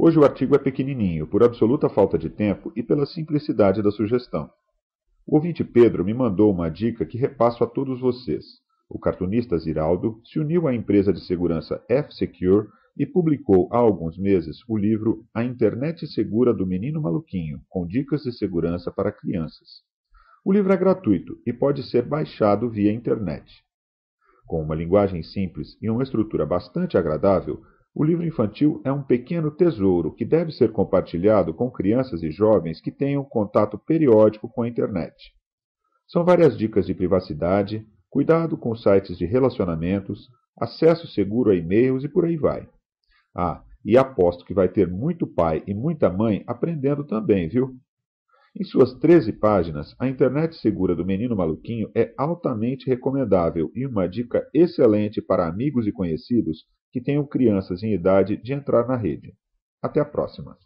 Hoje o artigo é pequenininho, por absoluta falta de tempo e pela simplicidade da sugestão. O ouvinte Pedro me mandou uma dica que repasso a todos vocês. O cartunista Ziraldo se uniu à empresa de segurança F-Secure e publicou há alguns meses o livro A Internet Segura do Menino Maluquinho, com dicas de segurança para crianças. O livro é gratuito e pode ser baixado via internet. Com uma linguagem simples e uma estrutura bastante agradável, o livro infantil é um pequeno tesouro que deve ser compartilhado com crianças e jovens que tenham contato periódico com a internet. São várias dicas de privacidade, cuidado com sites de relacionamentos, acesso seguro a e-mails e por aí vai. Ah, e aposto que vai ter muito pai e muita mãe aprendendo também, viu? Em suas 13 páginas, A Internet Segura do Menino Maluquinho é altamente recomendável e uma dica excelente para amigos e conhecidos que tenham crianças em idade de entrar na rede. Até a próxima!